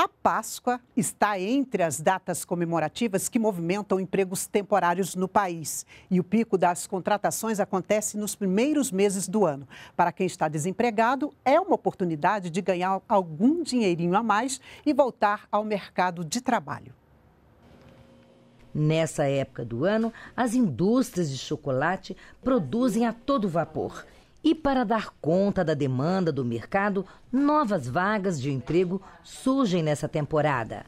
A Páscoa está entre as datas comemorativas que movimentam empregos temporários no país. E o pico das contratações acontece nos primeiros meses do ano. Para quem está desempregado, é uma oportunidade de ganhar algum dinheirinho a mais e voltar ao mercado de trabalho. Nessa época do ano, as indústrias de chocolate produzem a todo vapor e para dar conta da demanda do mercado, novas vagas de emprego surgem nessa temporada.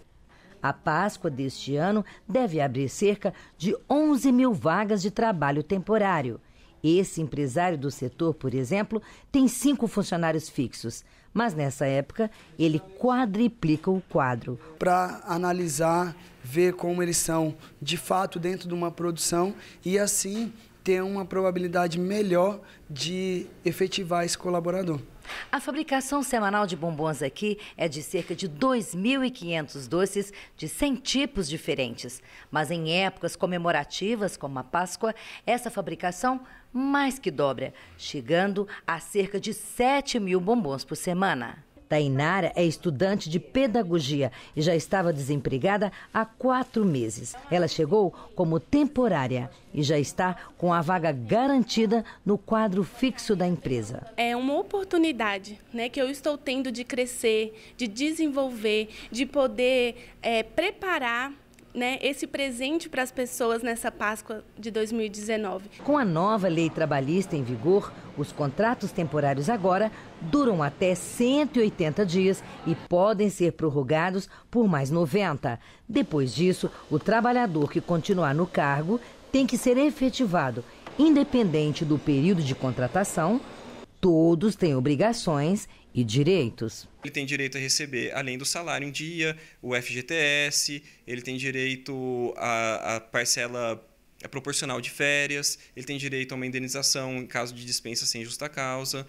A Páscoa deste ano deve abrir cerca de 11 mil vagas de trabalho temporário. Esse empresário do setor, por exemplo, tem cinco funcionários fixos, mas nessa época ele quadriplica o quadro. Para analisar, ver como eles são de fato dentro de uma produção e assim ter uma probabilidade melhor de efetivar esse colaborador. A fabricação semanal de bombons aqui é de cerca de 2.500 doces de 100 tipos diferentes. Mas em épocas comemorativas, como a Páscoa, essa fabricação mais que dobra, chegando a cerca de 7 mil bombons por semana. Tainara é estudante de pedagogia e já estava desempregada há quatro meses. Ela chegou como temporária e já está com a vaga garantida no quadro fixo da empresa. É uma oportunidade né, que eu estou tendo de crescer, de desenvolver, de poder é, preparar né, esse presente para as pessoas nessa Páscoa de 2019. Com a nova lei trabalhista em vigor, os contratos temporários agora duram até 180 dias e podem ser prorrogados por mais 90. Depois disso, o trabalhador que continuar no cargo tem que ser efetivado, independente do período de contratação todos têm obrigações e direitos. Ele tem direito a receber, além do salário em dia, o FGTS, ele tem direito à, parcela proporcional de férias, ele tem direito a uma indenização em caso de dispensa sem justa causa.